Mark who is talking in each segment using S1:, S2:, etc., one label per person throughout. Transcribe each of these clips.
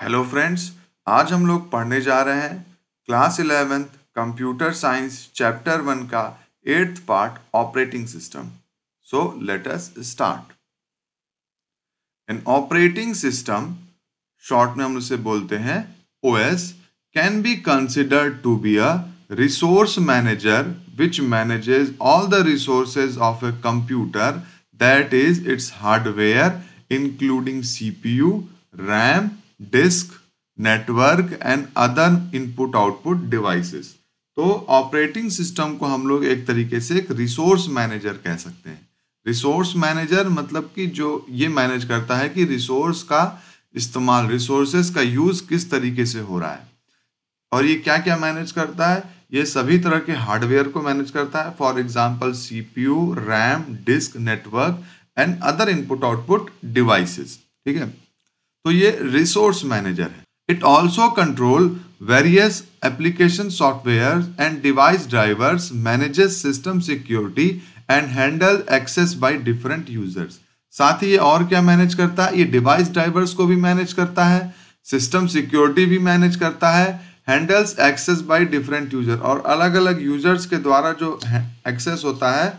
S1: Hello friends आज हम लोग पढ़ने जा रहे हैं class eleventh computer science chapter one का eighth part operating system so let us start an operating system short में हम उसे बोलते हैं OS can be considered to be a resource manager which manages all the resources of a computer that is its hardware including CPU RAM disk network and other input output devices तो operating system को हम लोग एक तरीके से एक resource manager कह सकते हैं रिसोर्स मैनेजर मतलब कि जो ये मैनेज करता है कि रिसोर्स का इस्तेमाल रिसोर्सेस का यूज़ किस तरीके से हो रहा है और ये क्या क्या मैनेज करता है ये सभी तरह के हार्डवेयर को मैनेज करता है for example C P U RAM disk network and other input output devices ठीक है तो ये रिसोर्स मैनेजर है it also control various application software and device drivers manages system security and handle access by different users साथ ही ये और क्या मैनेज करता है ये डिवाइस ड्राइवर्स को भी मैनेज करता है सिस्टम सिक्योरिटी भी मैनेज करता है handles access by different user और अलग अलग यूजर्स के द्वारा जो एक्सेस होता है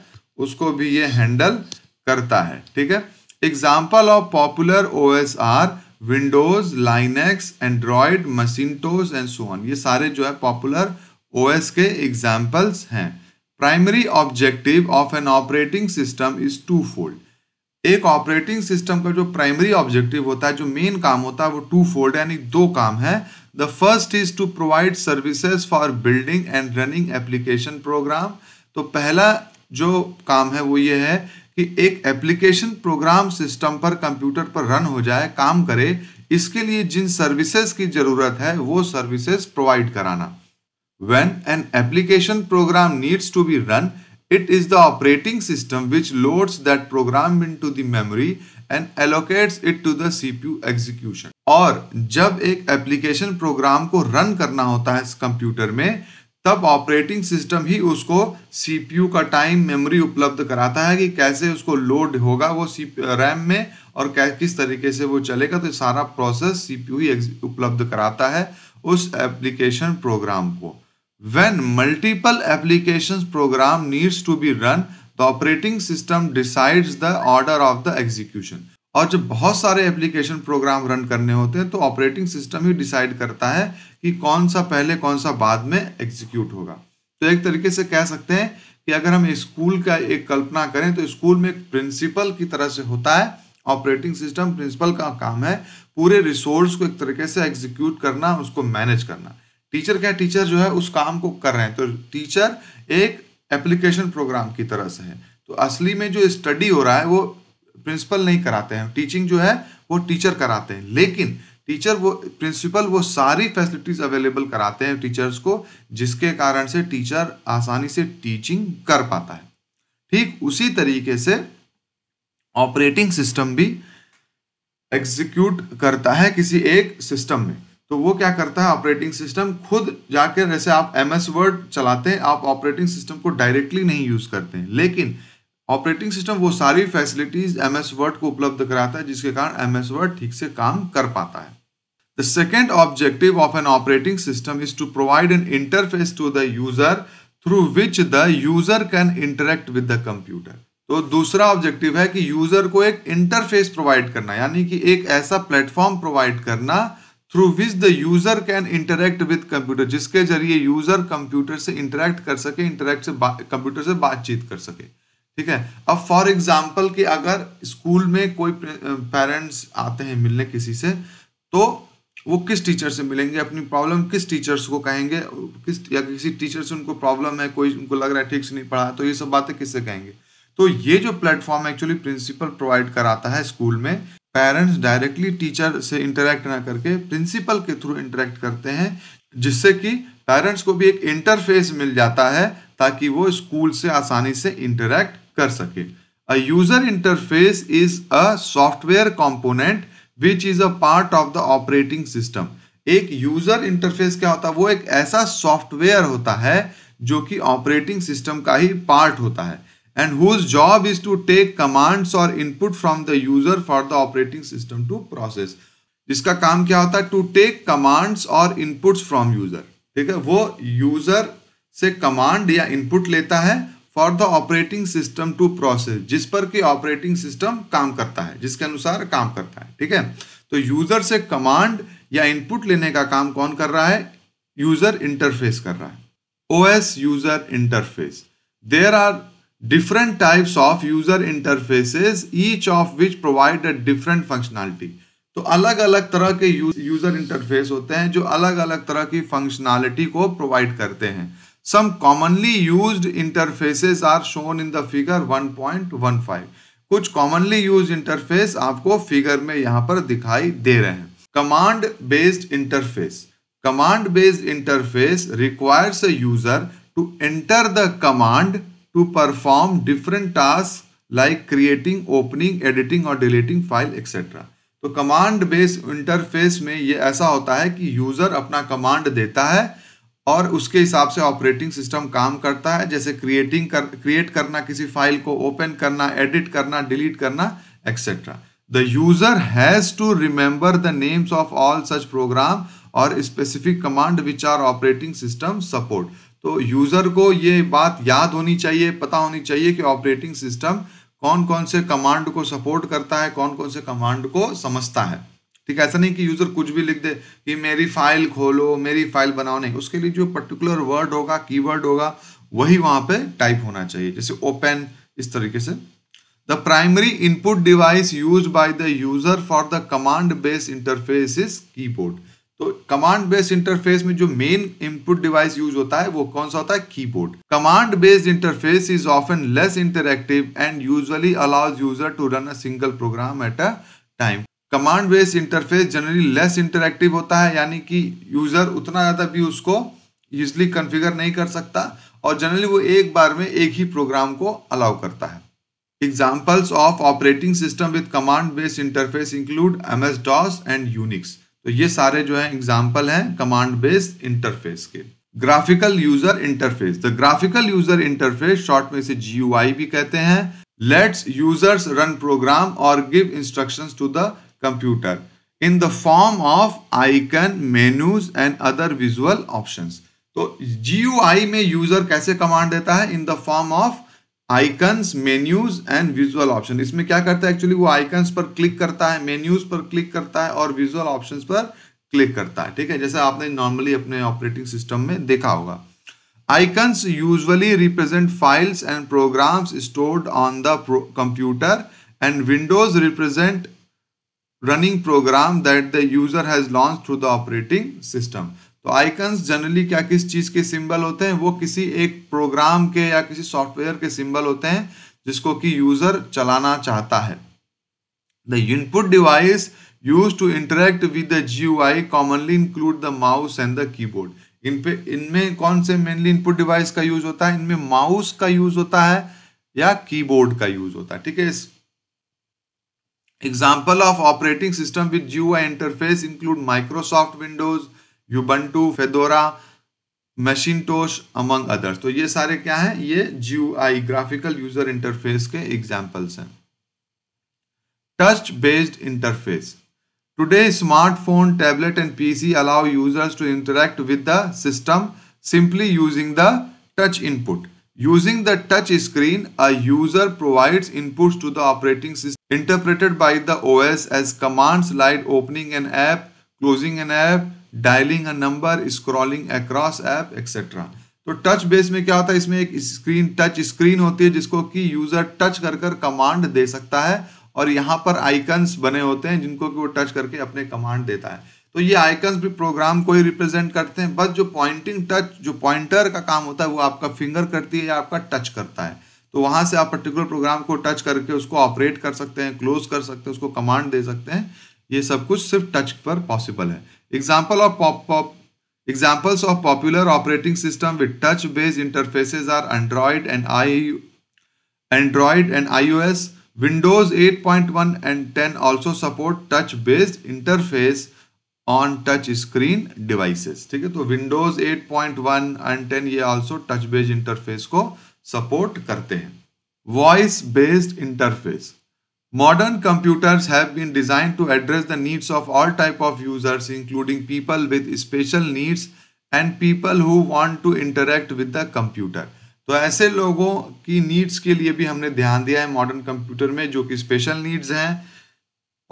S1: उसको भी ये हैंडल करता है ठीक है example of popular O S are Windows Linux Android Macintosh and so on ये सारे जो है पॉपुलर ओ के एग्जाम्पल्स हैं primary objective of an operating system is twofold एक ऑपरेटिंग सिस्टम का जो प्राइमरी ऑब्जेक्टिव होता है जो मेन काम होता है वो टू फोल्ड यानी दो काम है the first is to provide services for building and running application program तो पहला जो काम है वो ये है कि एक एप्लीकेशन प्रोग्राम सिस्टम पर कंप्यूटर पर रन हो जाए काम करे इसके लिए जिन सर्विसेज की जरूरत है वो सर्विसेज प्रोवाइड कराना when an application program needs to be run it is the operating system which loads that program into the memory and allocates it to the CPU execution और जब एक application program को run करना होता है इस computer में तब ऑपरेटिंग सिस्टम ही उसको सीपीयू का टाइम मेमोरी उपलब्ध कराता है कि कैसे उसको लोड होगा वो सी रैम में और कै किस तरीके से वो चलेगा तो सारा प्रोसेस सीपीयू ही उपलब्ध कराता है उस एप्लीकेशन प्रोग्राम को when multiple application program needs to be run the operating system decides the order of the execution और जब बहुत सारे एप्लीकेशन प्रोग्राम रन करने होते हैं तो ऑपरेटिंग सिस्टम ही डिसाइड करता है कि कौन सा पहले कौन सा बाद में एग्जीक्यूट होगा तो एक तरीके से कह सकते हैं कि अगर हम स्कूल का एक कल्पना करें तो स्कूल में एक प्रिंसिपल की तरह से होता है ऑपरेटिंग सिस्टम प्रिंसिपल का काम है पूरे रिसोर्स को एक तरीके से एग्जीक्यूट करना उसको मैनेज करना टीचर क्या टीचर जो है उस काम को कर रहे हैं तो टीचर एक एप्लीकेशन प्रोग्राम की तरह से है तो असली में जो स्टडी हो रहा है वो प्रिंसिपल नहीं कराते हैं टीचिंग जो है वो टीचर कराते हैं लेकिन टीचर वो प्रिंसिपल वो सारी फैसिलिटीज़ अवेलेबल कराते हैं टीचर्स को जिसके कारण से टीचर आसानी से टीचिंग कर पाता है ठीक उसी तरीके से ऑपरेटिंग सिस्टम भी एग्जीक्यूट करता है किसी एक सिस्टम में तो वो क्या करता है ऑपरेटिंग सिस्टम खुद जाकर जैसे आप एम एस वर्ड चलाते हैं आप ऑपरेटिंग सिस्टम को डायरेक्टली नहीं यूज़ करते हैं लेकिन ऑपरेटिंग सिस्टम वो सारी फैसिलिटीज एम एस वर्ड को उपलब्ध कराता है जिसके कारण एम एस वर्ड ठीक से काम कर पाता है the second objective of an operating system is to provide an interface to the user through which the user can interact with the computer तो दूसरा ऑब्जेक्टिव है कि यूजर को एक इंटरफेस प्रोवाइड करना यानी कि एक ऐसा प्लेटफॉर्म प्रोवाइड करना through which the user can interact with computer जिसके जरिए यूजर कंप्यूटर से इंटरेक्ट कर सके इंटरेक्ट से कंप्यूटर से बातचीत कर सके ठीक है अब फॉर एग्जाम्पल कि अगर स्कूल में कोई पेरेंट्स आते हैं मिलने किसी से तो वो किस टीचर से मिलेंगे अपनी प्रॉब्लम किस टीचर्स को कहेंगे किस या किसी टीचर से उनको प्रॉब्लम है कोई उनको लग रहा है ठीक से नहीं पढ़ा तो ये सब बातें किससे कहेंगे तो ये जो प्लेटफॉर्म एक्चुअली प्रिंसिपल प्रोवाइड कराता है स्कूल में पेरेंट्स डायरेक्टली टीचर से इंटरेक्ट ना करके प्रिंसिपल के थ्रू इंटरेक्ट करते हैं जिससे कि पेरेंट्स को भी एक इंटरफेस मिल जाता है ताकि वो स्कूल से आसानी से इंटरेक्ट कर सके a user interface is a software component which is a part of the operating system एक यूजर इंटरफेस क्या होता है वो एक ऐसा सॉफ्टवेयर होता है जो कि ऑपरेटिंग सिस्टम का ही पार्ट होता है and whose job is to take commands और input from the user for the operating system to process जिसका काम क्या होता है टू टेक कमांड्स और इनपुट्स फ्रॉम यूजर ठीक है वो यूजर से कमांड या इनपुट लेता है for the operating system to process जिस पर कि ऑपरेटिंग सिस्टम काम करता है जिसके अनुसार काम करता है ठीक है तो यूजर से कमांड या इनपुट लेने का काम कौन कर रहा है यूजर इंटरफेस कर रहा है O S user interface there are different types of user interfaces each of which provide a different functionality तो अलग अलग तरह के यूजर इंटरफेस होते हैं जो अलग अलग तरह की फंक्शनैलिटी को प्रोवाइड करते हैं Some commonly used interfaces are shown in the figure 1.15. कुछ commonly used interface आपको figure में यहाँ पर दिखाई दे रहे हैं Command based interface. Command based interface requires a user to enter the command to perform different tasks like creating, opening, editing or deleting file etc. तो command based interface में ये ऐसा होता है कि user अपना command देता है और उसके हिसाब से ऑपरेटिंग सिस्टम काम करता है जैसे क्रिएटिंग कर क्रिएट करना किसी फाइल को ओपन करना एडिट करना डिलीट करना etcetera the user has to remember the names of all such program और specific command which are operating system support तो यूज़र को ये बात याद होनी चाहिए पता होनी चाहिए कि ऑपरेटिंग सिस्टम कौन कौन से कमांड को सपोर्ट करता है कौन कौन से कमांड को समझता है ठीक है ऐसा नहीं कि यूज़र कुछ भी लिख दे कि मेरी फाइल खोलो मेरी फाइल बनाओ नहीं उसके लिए जो पर्टिकुलर वर्ड होगा कीवर्ड होगा वही वहां पे टाइप होना चाहिए जैसे ओपन इस तरीके से the primary input device use by the user for the command base interface is keyboard तो कमांड बेस्ड इंटरफेस में जो मेन इनपुट डिवाइस यूज होता है वो कौन सा होता है keyboard command based interface is often less interactive and usually allows user to run a single program at a time command base interface generally less interactive होता है यानी कि यूज़र उतना ज़्यादा भी उसको यूजली कन्फिगर नहीं कर सकता और जनरली वो एक बार में एक ही प्रोग्राम को अलाउ करता है examples of operating system with command base interface include M S DOS and Unix तो ये सारे जो है एग्जाम्पल हैं कमांड बेस इंटरफेस के graphical user interface the graphical user interface short में इसे जी भी कहते हैं लेट्स यूजर्स रन प्रोग्राम और give instructions to the computer in the form of icon menus and other visual options तो GUI में user कैसे कमांड देता है in the form of icons menus and visual option इसमें क्या करता है एक्चुअली वो आइकन्स पर क्लिक करता है मेन्यूज पर क्लिक करता है और विजुअल ऑप्शंस पर क्लिक करता है ठीक है जैसे आपने नॉर्मली अपने ऑपरेटिंग सिस्टम में देखा होगा icons usually represent files and programs stored on the computer and windows represent running program that the user has launch through the operating system तो आइकन्स जनरली क्या किस चीज़ के सिंबल होते हैं वो किसी एक प्रोग्राम के या किसी सॉफ्टवेयर के सिंबल होते हैं जिसको कि यूज़र चलाना चाहता है the input device use to interact with the G commonly include the mouse and the keyboard इन पे इनमें कौन से मेनली इनपुट डिवाइस का यूज होता है इनमें माउस का यूज होता है या कीबोर्ड का यूज होता है ठीक है इस Example of operating system with GUI interface include Microsoft Windows, Ubuntu, Fedora, Macintosh among others. तो ये सारे क्या हैं ये GUI ग्राफिकल यूजर इंटरफेस के एग्जाम्पल्स हैं touch based interface Today, smartphone, tablet and PC allow users to interact with the system simply using the touch input. Using the touch screen, a user provides inputs to the operating system interpreted by the OS as commands like opening an app, closing an app, dialing a number scrolling across app etc तो touch base में क्या होता है इसमें एक screen touch screen होती है जिसको कि यूज़र टच कर कर कमांड दे सकता है और यहाँ पर आइकन्स बने होते हैं जिनको कि वो टच करके अपने कमांड देता है तो ये आइकन्स भी प्रोग्राम को ही रिप्रेजेंट करते हैं बस जो पॉइंटिंग टच जो पॉइंटर का काम होता है वो आपका फिंगर करती है या आपका टच करता है तो वहाँ से आप पर्टिकुलर प्रोग्राम को टच करके उसको ऑपरेट कर सकते हैं क्लोज कर सकते हैं उसको कमांड दे सकते हैं ये सब कुछ सिर्फ टच पर पॉसिबल है example of pop examples of popular operating system with touch based interfaces are Android and I Android and I Windows 8.1 and 10 also support touch based interface on touch screen devices ठीक है तो Windows 8.1 and 10 ये also touch based interface को support करते हैं voice based interface Modern computers have been designed to address the needs of all type of users including people with special needs and people who want to interact with the computer. तो ऐसे लोगों की needs के लिए भी हमने ध्यान दिया है मॉडर्न कंप्यूटर में जो कि स्पेशल नीड्स हैं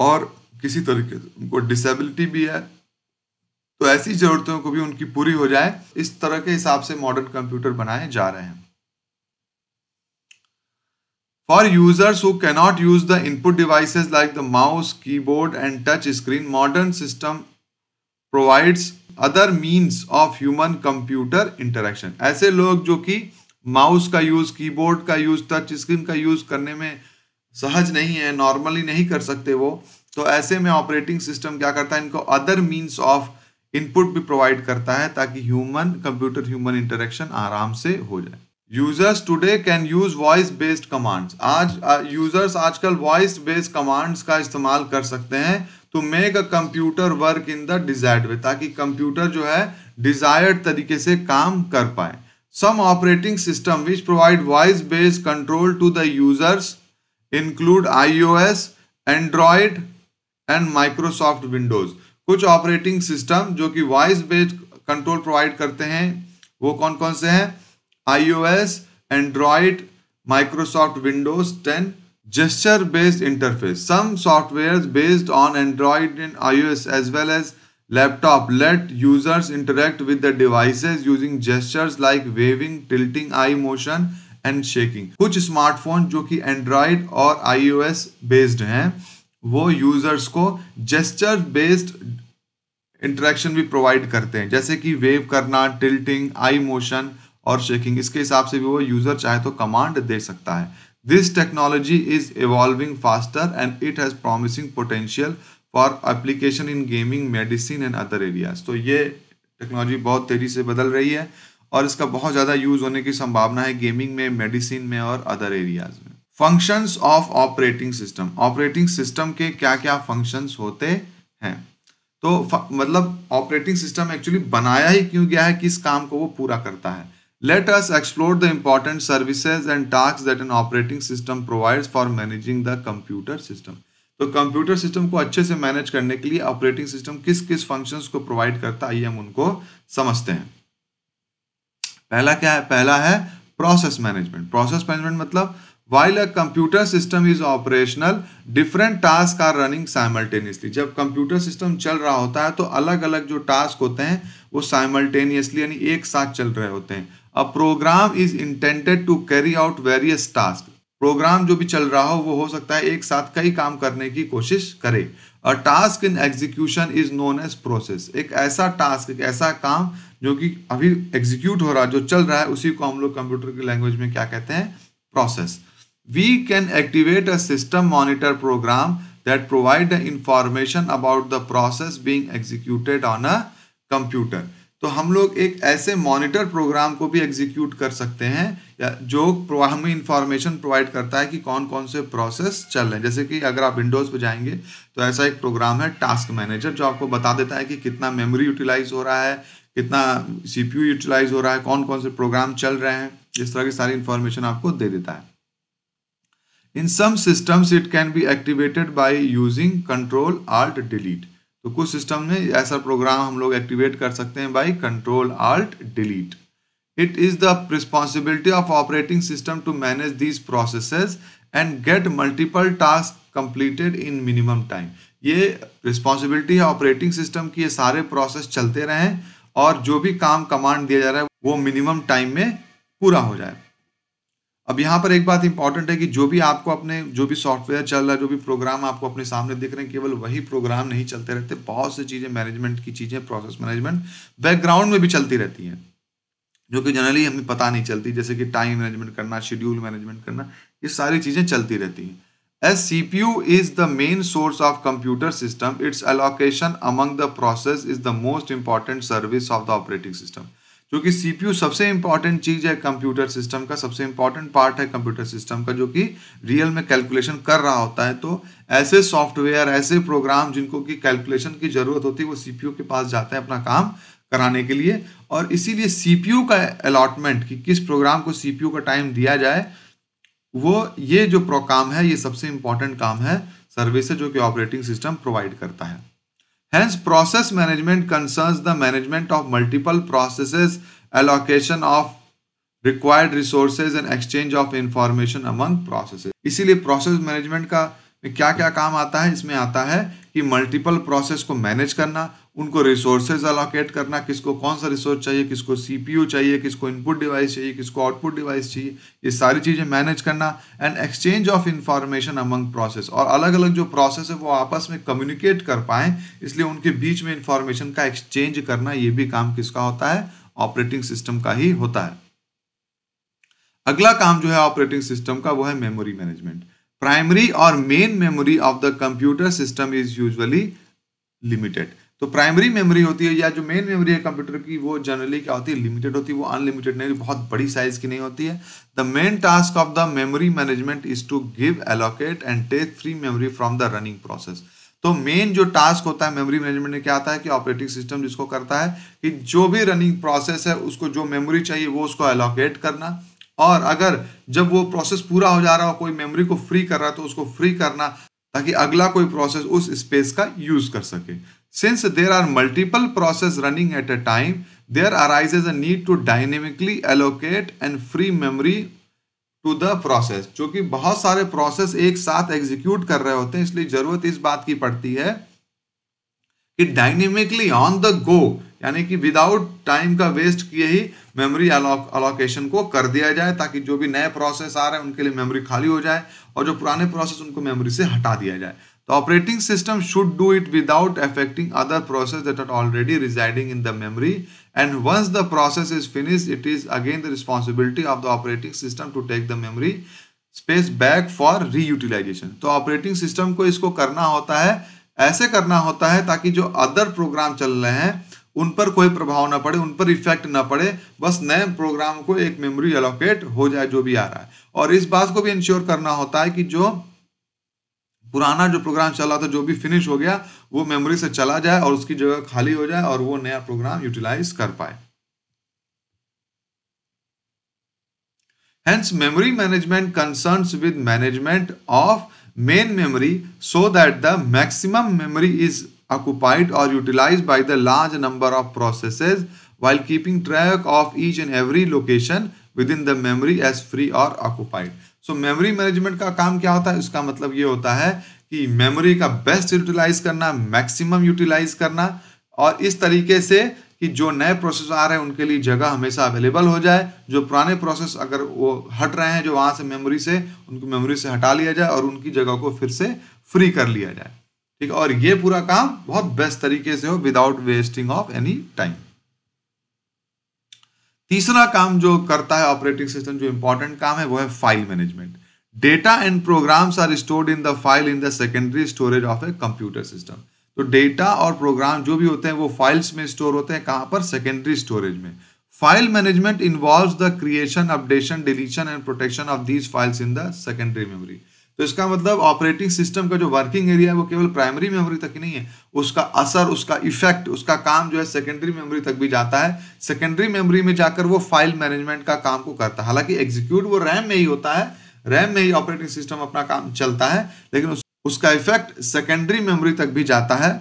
S1: और किसी तरीके से उनको डिसेबिलिटी भी है तो ऐसी जरूरतों को भी उनकी पूरी हो जाए इस तरह के हिसाब से मॉडर्न कंप्यूटर बनाए जा रहे हैं for users who cannot use the input devices like the mouse keyboard and touch screen modern system provides other means of human computer interaction ऐसे लोग जो कि माउस का यूज कीबोर्ड का यूज टच स्क्रीन का यूज करने में सहज नहीं है नॉर्मली नहीं कर सकते वो तो ऐसे में ऑपरेटिंग सिस्टम क्या करता है इनको अदर मीन्स ऑफ इनपुट भी प्रोवाइड करता है ताकि ह्यूमन कंप्यूटर ह्यूमन इंटरेक्शन आराम से हो जाए users today can use voice based commands आज यूजर्स आजकल वॉइस बेस्ड कमांड्स का इस्तेमाल कर सकते हैं to make a computer work in the desired way ताकि कंप्यूटर जो है डिजायर्ड तरीके से काम कर पाए some operating system which provide voice based control to the users includes Android and Microsoft Windows कुछ ऑपरेटिंग सिस्टम जो कि वॉइस बेस्ड कंट्रोल प्रोवाइड करते हैं वो कौन कौन से हैं iOS Android Microsoft Windows 10 gesture based interface some software based on Android in S as well as laptop let users interact with the devices using gestures like waving tilting eye motion and shaking कुछ smartphone जो कि Android और आई based हैं वो users को gesture based interaction भी provide करते हैं जैसे कि वेव करना टिल्टिंग आई मोशन और शेकिंग इसके हिसाब से भी वो यूजर चाहे तो कमांड दे सकता है this technology is evolving faster and it has promising potential for application in gaming medicine and other areas तो ये टेक्नोलॉजी बहुत तेज़ी से बदल रही है और इसका बहुत ज़्यादा यूज़ होने की संभावना है गेमिंग में मेडिसिन में और अदर एरियाज़ में functions of operating system operating system के क्या क्या फंक्शंस होते हैं तो मतलब ऑपरेटिंग सिस्टम एक्चुअली बनाया ही क्यों गया है किस काम को वो पूरा करता है let us explore the important services and task that an operating system provides for managing the computer system तो कंप्यूटर सिस्टम को अच्छे से मैनेज करने के लिए ऑपरेटिंग सिस्टम किस किस फंक्शंस को प्रोवाइड करता है हम उनको समझते हैं पहला क्या है पहला है प्रोसेस मैनेजमेंट प्रोसेस मैनेजमेंट मतलब while a computer system is operational different tasks are running simultaneously जब computer system चल रहा होता है तो अलग अलग जो task होते हैं वो simultaneously यानी एक साथ चल रहे होते हैं a program is intended to carry out various tasks program जो भी चल रहा हो वो हो सकता है एक साथ कई काम करने की कोशिश करे a task in execution is known as process एक ऐसा टास्क एक ऐसा काम जो कि अभी एग्जीक्यूट हो रहा है जो चल रहा है उसी को हम लोग कंप्यूटर की लैंग्वेज में क्या कहते हैं process we can activate a system monitor program that provide the information about the process being executed on a computer तो हम लोग एक ऐसे मॉनिटर प्रोग्राम को भी एग्जीक्यूट कर सकते हैं या जो हमें इंफॉर्मेशन प्रोवाइड करता है कि कौन कौन से प्रोसेस चल रहे हैं जैसे कि अगर आप विंडोज़ पर जाएंगे तो ऐसा एक प्रोग्राम है टास्क मैनेजर जो आपको बता देता है कि कितना मेमोरी यूटिलाइज हो रहा है कितना सीपीयू यूटिलाइज हो रहा है कौन कौन से प्रोग्राम चल रहे हैं इस तरह की सारी इन्फॉर्मेशन आपको दे देता है in some systems it can be activated by using control alt delete तो कुछ सिस्टम में ऐसा प्रोग्राम हम लोग एक्टिवेट कर सकते हैं by control alt delete it is the responsibility of operating system to manage these process and get multiple task completed in minimum time ये रिस्पॉन्सिबिलिटी है ऑपरेटिंग सिस्टम की ये सारे प्रोसेस चलते रहें और जो भी काम कमांड दिया जा रहा है वो मिनिमम टाइम में पूरा हो जाए अब यहाँ पर एक बात इंपॉर्टेंट है कि जो भी आपको अपने जो भी सॉफ्टवेयर चल रहा है जो भी प्रोग्राम आपको अपने सामने दिख रहे हैं केवल वही प्रोग्राम नहीं चलते रहते बहुत सी चीज़ें मैनेजमेंट की चीज़ें प्रोसेस मैनेजमेंट बैकग्राउंड में भी चलती रहती हैं जो कि जनरली हमें पता नहीं चलती जैसे कि टाइम मैनेजमेंट करना शेड्यूल मैनेजमेंट करना ये सारी चीज़ें चलती रहती हैं P U is the main source of computer system its allocation among the process is the most important service of the operating system जो कि सीपीयू सबसे इंपॉर्टेंट चीज़ है कंप्यूटर सिस्टम का सबसे इंपॉर्टेंट पार्ट है कंप्यूटर सिस्टम का जो कि रियल में कैलकुलेशन कर रहा होता है तो ऐसे सॉफ्टवेयर ऐसे प्रोग्राम जिनको कि कैलकुलेशन की ज़रूरत होती है वो सीपीयू के पास जाते हैं अपना काम कराने के लिए और इसीलिए सीपीयू का अलॉटमेंट कि किस प्रोग्राम को सीपीयू का टाइम दिया जाए वो ये जो प्रोग्राम है ये सबसे इंपॉर्टेंट काम है सर्विस जो कि ऑपरेटिंग सिस्टम प्रोवाइड करता है Hence, process management concerns the management of multiple processes, allocation of required resources and exchange of information among processes. इसीलिए process management का क्या क्या काम आता है इसमें आता है कि मल्टीपल प्रोसेस को मैनेज करना उनको रिसोर्सेज अलोकेट करना किसको कौन सा रिसोर्स चाहिए किसको सीपीयू चाहिए किसको इनपुट डिवाइस चाहिए किसको आउटपुट डिवाइस चाहिए ये सारी चीज़ें मैनेज करना and exchange of information among process और अलग अलग जो प्रोसेस है वो आपस में कम्युनिकेट कर पाएँ इसलिए उनके बीच में इंफॉर्मेशन का एक्सचेंज करना ये भी काम किसका होता है ऑपरेटिंग सिस्टम का ही होता है अगला काम जो है ऑपरेटिंग सिस्टम का वो है मेमोरी मैनेजमेंट प्राइमरी और main memory of the computer system is usually limited तो प्राइमरी मेमोरी होती है या जो मेन मेमोरी है कंप्यूटर की वो जनरली क्या होती है लिमिटेड होती है वो अनलिमिटेड नहीं बहुत बड़ी साइज की नहीं होती है the main task of the memory management is to give allocate and take free memory from the running process तो मेन जो टास्क होता है मेमोरी मैनेजमेंट में क्या आता है कि ऑपरेटिंग सिस्टम जिसको करता है कि जो भी रनिंग प्रोसेस है उसको जो मेमोरी चाहिए वो उसको एलोकेट करना और अगर जब वो प्रोसेस पूरा हो जा रहा हो कोई मेमोरी को फ्री कर रहा है तो उसको फ्री करना ताकि अगला कोई प्रोसेस उस स्पेस का यूज कर सके since there are multiple process running at a time there arises a need to dynamically allocate and free memory to the process जो कि बहुत सारे प्रोसेस एक साथ एग्जीक्यूट कर रहे होते हैं इसलिए जरूरत इस बात की पड़ती है कि डायनेमिकली ऑन द गो यानी कि विदाउट टाइम का वेस्ट किए ही मेमोरी अलोकेशन को कर दिया जाए ताकि जो भी नए प्रोसेस आ रहे हैं उनके लिए मेमोरी खाली हो जाए और जो पुराने प्रोसेस उनको मेमोरी से हटा दिया जाए तो operating system should do it without affecting other process that are already residing in the memory and once the process is finish it is again the responsibility of the operating system to take the memory space back for reutilization तो operating system को इसको करना होता है ऐसे करना होता है ताकि जो अदर प्रोग्राम चल रहे हैं उन पर कोई प्रभाव ना पड़े उन पर इफेक्ट ना पड़े बस नए प्रोग्राम को एक मेमोरी एलोकेट हो जाए जो भी आ रहा है और इस बात को भी इंश्योर करना होता है कि जो पुराना जो प्रोग्राम चला था जो भी फिनिश हो गया वो मेमोरी से चला जाए और उसकी जगह खाली हो जाए और वो नया प्रोग्राम यूटिलाइज कर पाए hence memory management concern with management of main memory so that the maximum memory is occupied or utilized by the large number of processes while keeping track of each and every location within the memory as free or occupied. so memory management ka kaam kya hota hai uska matlab ye hota hai ki memory ka best utilize karna maximum utilize karna aur is tarike se कि जो नए process आ रहे हैं उनके लिए जगह हमेशा available हो जाए जो पुराने प्रोसेस अगर वो हट रहे हैं जो वहां से मेमोरी से उनको मेमोरी से हटा लिया जाए और उनकी जगह को फिर से फ्री कर लिया जाए ठीक है और ये पूरा काम बहुत बेस्ट तरीके से हो without wasting of any time तीसरा काम जो करता है ऑपरेटिंग सिस्टम जो इंपॉर्टेंट काम है वो है file management data and programs are stored in the file in the secondary storage of a computer system तो डेटा और प्रोग्राम जो भी होते हैं वो फाइल्स में स्टोर होते हैं कहां पर सेकेंडरी स्टोरेज में file management involve the creation updation deletion and protection of these files in the secondary memory तो इसका मतलब ऑपरेटिंग सिस्टम का जो वर्किंग एरिया है वो केवल प्राइमरी मेमोरी तक ही नहीं है उसका असर उसका इफेक्ट उसका काम जो है सेकेंडरी मेमोरी तक भी जाता है सेकेंडरी मेमोरी में जाकर वो फाइल मैनेजमेंट का काम को करता है हालांकि एग्जीक्यूट वो रैम में ही होता है रैम में ही ऑपरेटिंग सिस्टम अपना काम चलता है लेकिन उस, उसका इफेक्ट सेकेंडरी मेमोरी तक भी जाता है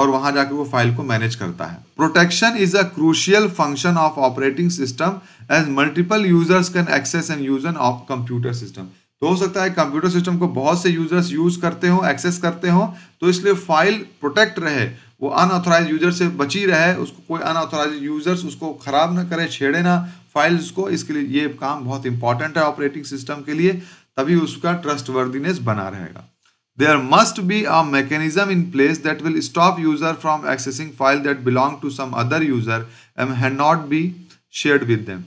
S1: और वहां जाकर वो फाइल को मैनेज करता है protection is a crucial function of operating system as multiple users can access and use an computer system तो हो सकता है कंप्यूटर सिस्टम को बहुत से यूजर्स यूज करते हो एक्सेस करते हो तो इसलिए फाइल प्रोटेक्ट रहे वो अनऑथोराइज यूजर से बची रहे उसको कोई अनऑथोराइज यूजर्स उसको ख़राब ना करे छेड़े ना फाइल्स को इसके लिए ये काम बहुत इंपॉर्टेंट है ऑपरेटिंग सिस्टम के लिए तभी उसका ट्रस्ट वर्दीनेस बना रहेगा there must be a mechanism in place that will stop user from accessing file that belong to some other user and had not be shared with them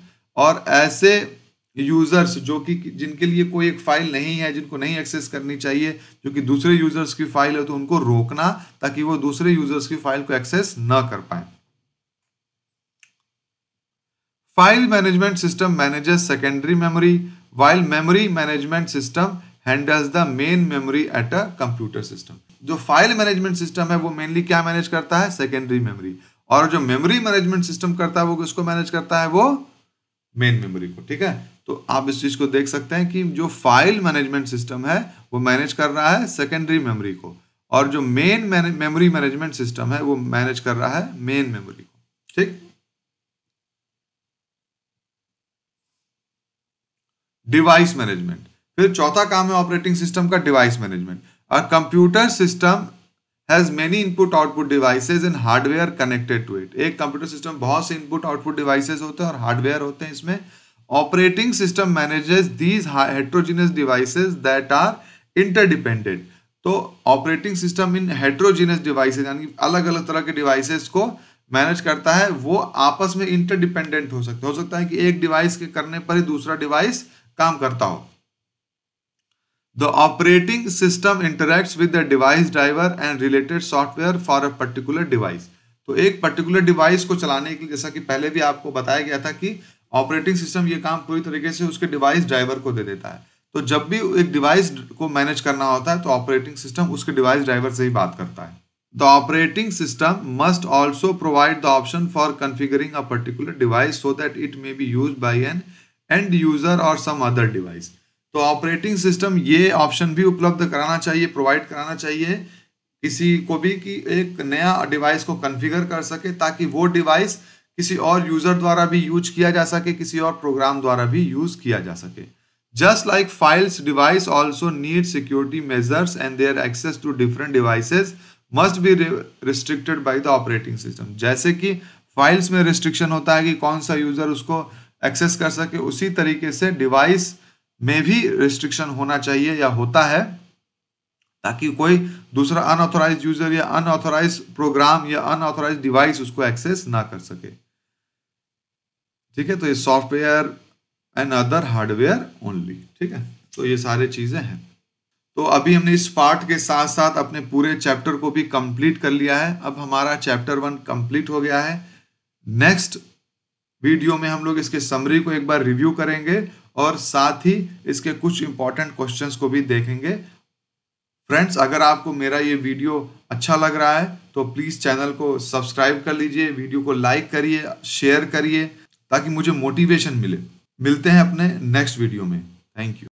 S1: और ऐसे users जो कि जिनके लिए कोई एक फाइल नहीं है जिनको नहीं एक्सेस करनी चाहिए जो कि दूसरे यूज़र्स की फाइल है तो उनको रोकना ताकि वो दूसरे यूज़र्स की फाइल को एक्सेस ना कर पाए file management system manages secondary memory while memory management system handles the main memory at a computer system जो फाइल मैनेजमेंट सिस्टम है वो मेनली क्या मैनेज करता है सेकेंडरी मेमोरी और जो मेमोरी मैनेजमेंट सिस्टम करता है वो किसको मैनेज करता है वो मेन मेमोरी को ठीक है तो आप इस चीज़ को देख सकते हैं कि जो फाइल मैनेजमेंट सिस्टम है वो मैनेज कर रहा है सेकेंडरी मेमोरी को और जो मेन मेमोरी मैनेजमेंट सिस्टम है वो मैनेज कर रहा है मेन मेमोरी को ठीक डिवाइस मैनेजमेंट फिर चौथा काम है ऑपरेटिंग सिस्टम का डिवाइस मैनेजमेंट और computer system has many input output devices and hardware connected to it एक कंप्यूटर सिस्टम बहुत से इनपुट आउटपुट डिवाइसेज होते हैं और हार्डवेयर होते हैं इसमें operating system manages these heterogeneous devices that are interdependent तो ऑपरेटिंग सिस्टम इन हेट्रोजीनियस डिवाइसेज यानी अलग अलग तरह के डिवाइसेज को मैनेज करता है वो आपस में इंटरडिपेंडेंट हो सकते हो सकता है कि एक डिवाइस के करने पर ही दूसरा डिवाइस काम करता हो the operating system interact with the device driver and related software for a particular device तो एक पर्टिकुलर डिवाइस को चलाने के लिए जैसा कि पहले भी आपको बताया गया था कि ऑपरेटिंग सिस्टम ये काम पूरी तरीके से उसके डिवाइस ड्राइवर को दे देता है तो जब भी एक डिवाइस को मैनेज करना होता है तो ऑपरेटिंग सिस्टम उसके डिवाइस ड्राइवर से ही बात करता है the operating system must also provide the option for configuring a particular device so that it may be use by an end user और सम अदर डिवाइस तो ऑपरेटिंग सिस्टम ये option भी उपलब्ध कराना चाहिए प्रोवाइड कराना चाहिए किसी को भी कि एक नया डिवाइस को कन्फिगर कर सके ताकि वो डिवाइस किसी और यूजर द्वारा भी यूज किया जा सके किसी और प्रोग्राम द्वारा भी यूज किया जा सके just like files device also need security measures and their access to different devices must be restricted by the operating system जैसे कि फाइल्स में रिस्ट्रिक्शन होता है कि कौन सा यूजर उसको एक्सेस कर सके उसी तरीके से डिवाइस में भी रिस्ट्रिक्शन होना चाहिए या होता है ताकि कोई दूसरा अनऑथोराइज यूजर या अनऑथोराइज प्रोग्राम या अनऑथोराइज डिवाइस उसको एक्सेस ना कर सके ठीक है तो ये software and other hardware only ठीक है तो ये सारे चीज़ें हैं तो अभी हमने इस पार्ट के साथ साथ अपने पूरे चैप्टर को भी कंप्लीट कर लिया है अब हमारा चैप्टर वन कंप्लीट हो गया है नेक्स्ट वीडियो में हम लोग इसके समरी को एक बार रिव्यू करेंगे और साथ ही इसके कुछ इंपॉर्टेंट क्वेश्चंस को भी देखेंगे फ्रेंड्स अगर आपको मेरा ये वीडियो अच्छा लग रहा है तो प्लीज़ चैनल को सब्सक्राइब कर लीजिए वीडियो को लाइक करिए शेयर करिए ताकि मुझे मोटिवेशन मिले मिलते हैं अपने नेक्स्ट वीडियो में थैंक यू